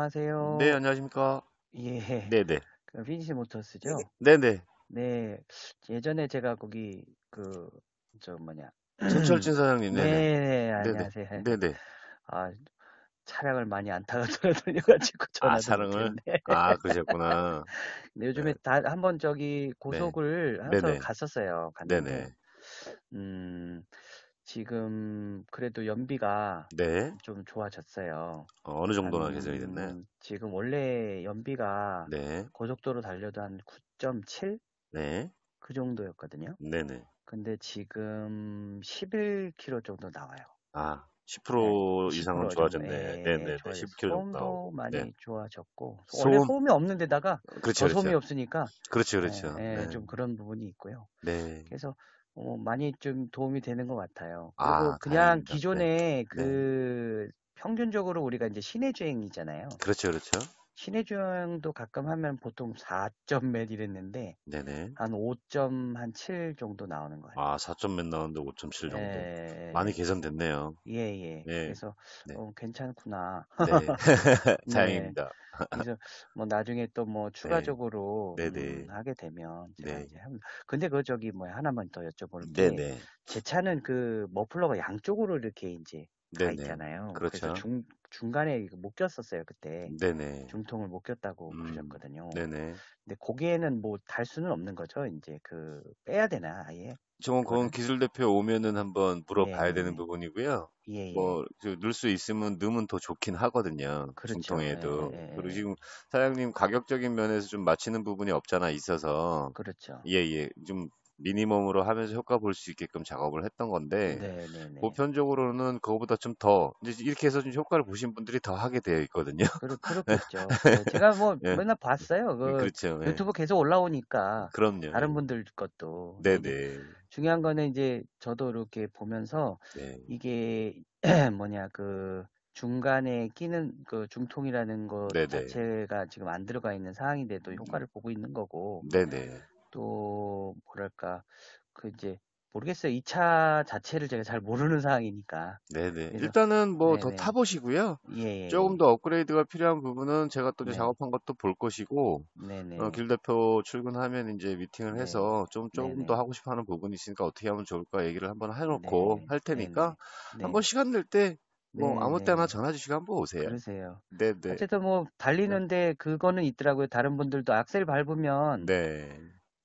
안녕하세요. 네, 안녕하십니까. 예. 네네. 그 피니시 모터스죠? 네네. 네. 예전에 제가 거기 그 저 뭐냐. 신철진 사장님. 네. 네네. 안녕하세요. 네네. 아 차량을 많이 안 타가 돌려가지고 전화 아, 차량을 아 그러셨구나. 네, 요즘에 네. 다 한번 저기 네. 고속을 네. 항상 네네. 갔었어요. 갔는데 네네. 음 지금 그래도 연비가 네. 좀 좋아졌어요. 어, 어느 정도나 한, 개선이 됐네. 나 음, 지금 원래 연비가 네. 고속도로 달려도 한 9.7? 네. 그 정도였거든요. 네네. 근데 지금 11km 정도 나와요. 아, 10% 네, 이상은 10% 좋아졌네. 네, 네, 네. 10km 정도 나오고. 많이 네. 좋아졌고 소음... 원래 소음이 없는 데다가 그렇죠, 더 그렇죠. 소음이 그렇죠. 없으니까 그렇죠, 그렇죠. 예, 예, 네, 좀 그런 부분이 있고요. 네. 그래서 어, 많이 좀 도움이 되는 것 같아요. 그리고 아, 그냥 다행입니다. 네. 기존에 네. 그 평균적으로 우리가 이제 시내 주행이잖아요. 그렇죠, 그렇죠. 신해주형도 가끔 하면 보통 4점 몇 이랬는데 네네. 한 5점 한 7 정도 나오는 거예요. 아, 4점 몇 나오는데 5.7 예, 정도. 예, 많이 예. 개선됐네요. 예, 예. 네. 그래서 네. 어, 괜찮구나. 네. 네. 다행입니다. 그래서 뭐 나중에 또뭐 네. 추가적으로 음, 하게 되면 제가 네. 이제 한, 근데 그 저기 뭐 하나만 더 여쭤보는 게제 차는 그 머플러가 양쪽으로 이렇게 이제 네네. 있잖아요. 그래서 그렇죠. 중, 중간에 이못 꼈었어요, 그때. 네네. 중통을 못 꼈다고 음, 그러셨거든요. 네네. 근데 거기에는 뭐 달 수는 없는 거죠. 이제 그 빼야 되나 아예? 저건 그건 기술 대표 오면은 한번 물어봐야 되는 네. 부분이고요. 예, 예. 뭐, 저 넣을 수 있으면 넣으면 더 좋긴 하거든요. 그렇죠. 중통에도. 예 예, 예, 예, 그리고 지금 사장님 가격적인 면에서 좀 맞히는 부분이 없잖아 있어서. 그렇죠. 예, 예. 좀 미니멈으로 하면서 효과 볼 수 있게끔 작업을 했던 건데 네네네. 보편적으로는 그거보다 좀 더 이렇게 해서 좀 효과를 보신 분들이 더 하게 되어 있거든요. 그렇, 겠죠 네. 네, 제가 뭐 네. 맨날 봤어요. 그 음, 그렇죠, 네. 유튜브 계속 올라오니까. 그럼요. 예. 다른 분들 것도. 네네. 음, 네. 중요한 거는 이제 저도 이렇게 보면서 이게 뭐냐 그 중간에 끼는 그 중통이라는 것 네네. 자체가 지금 안 들어가 있는 상황인데도 음. 효과를 보고 있는 거고 네네. 또 뭐랄까 그 이제 모르겠어요. 2차 자체를 제가 잘 모르는 상황이니까. 네네. 일단은 뭐 더 타보시고요. 예, 예, 예. 조금 더 업그레이드가 필요한 부분은 제가 또 네. 작업한 것도 볼 것이고, 네네. 어, 길 대표 출근하면 이제 미팅을 네네. 해서 좀 조금 네네. 더 하고 싶어 하는 부분이 있으니까 어떻게 하면 좋을까 얘기를 한번 해놓고 할 테니까 한번 시간 낼때뭐 아무 때나 전화 주시고 한번 오세요. 그러세요. 네네. 어쨌든 뭐 네. 달리는데 그거는 있더라고요. 다른 분들도 악셀 밟으면. 네.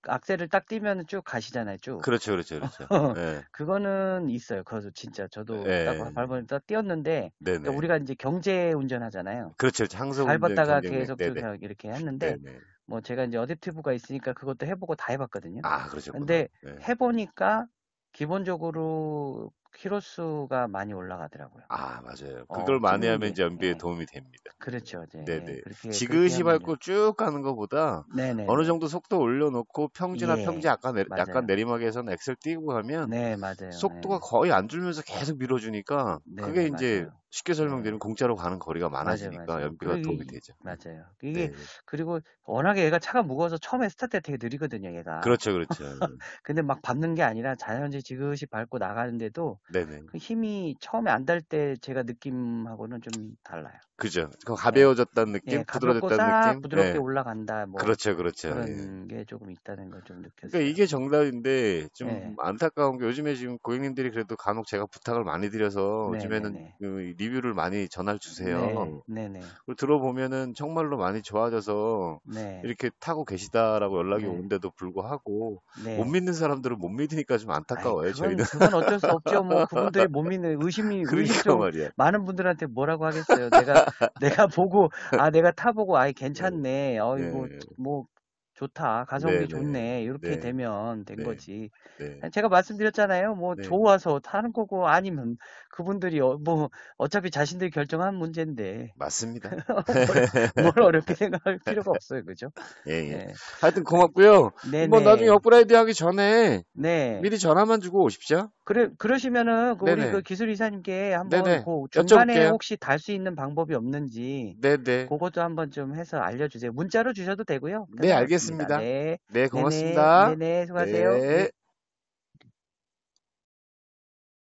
악셀을 딱 뛰면 쭉 가시잖아요, 쭉. 그렇죠, 그렇죠, 그렇죠. 네. 그거는 있어요. 그래서 진짜 저도 네. 예. 딱발번딱 뛰었는데 그러니까 우리가 이제 경제 운전하잖아요. 그렇죠, 그렇죠. 항상 밟았다가 계속 네네. 이렇게 했는데 네네. 뭐 제가 이제 어댑티브가 있으니까 그것도 해보고 다 해봤거든요. 아, 그렇죠. 근데 네. 해보니까 기본적으로 키로수가 많이 올라가더라고요. 아 맞아요. 어, 그걸 어, 많이 하면 이제 연비에 네. 도움이 됩니다. 그렇죠. 네. 네네. 그렇게, 지그시 밟고 쭉 가는 것보다 네네. 어느 정도 속도 올려놓고 평지나 예. 평지 약간, 내, 리 약간 내리막에서는 엑셀 띄고 하면 네, 맞아요. 속도가 네. 거의 안 줄면서 계속 밀어주니까 그게 이제 맞아요. 쉽게 설명드리면 공짜로 가는 거리가 많아지니까 연비가 도움이 되죠. 맞아요. 이게 네. 그리고 워낙에 얘가 차가 무거워서 처음에 스타트 되게 느리거든요, 얘가. 그렇죠, 그렇죠. 근데 막 밟는 게 아니라 자연히 지그시 밟고 나가는데도 네네. 그 힘이 처음에 안 달 때 제가 느낌하고는 좀 달라요. 그죠. 그 예. 가벼워졌다는 네. 느낌, 네, 예, 부드러졌다는 느낌. 부드럽게 네. 올라간다. 뭐 그렇죠, 그렇죠. 그런 예. 게 조금 있다는 걸 좀 느꼈어요. 그러니까 이게 정답인데 좀 안타까운 게 요즘에 지금 고객님들이 그래도 간혹 제가 부탁을 많이 드려서 네, 네, 요즘에는 그 리뷰를 많이 전할 주세요. 네, 네, 네. 들어보면은 정말로 많이 좋아져서 네. 이렇게 타고 계시다라고 연락이 네. 오는데도 불구하고 네. 못 믿는 사람들은 못 믿으니까 좀 안타까워요. 아이, 그건, 저희는 그건 어쩔 수 없죠. 뭐 그분들이 못 믿는 의심이 그러니까 말이야. 많은 분들한테 뭐라고 하겠어요. 내가 내가 보고 아 내가 타보고 아이 괜찮네. 네. 어이구 뭐, 네. 뭐 좋다. 가성비 네 좋네. 이렇게 네. 되면 된 네. 거지. 네. 아, 제가 말씀드렸잖아요. 뭐 네. 좋아서 타는 거고 아니면 그분들이 어, 뭐 어차피 자신들이 결정한 문제인데. 맞습니다. 뭘, 뭘 어렵게 생각할 필요가 없어요. 그죠? 예, 예. 네. 하여튼 고맙고요. 네, 뭐 나중에 업그레이드 하기 전에 네. 미리 전화만 주고 오십시오. 그래 그러시면은 그 우리 그 기술 이사님께 한번 네네. 그 중간에 여쭤볼게요. 혹시 달 수 있는 방법이 없는지 네네. 그것도 한번 좀 해서 알려 주세요. 문자로 주셔도 되고요. 네, 알겠습니다. 알겠습니다. 네. 네, 고맙습니다. 네네, 네네 수고하세요. 네. 네.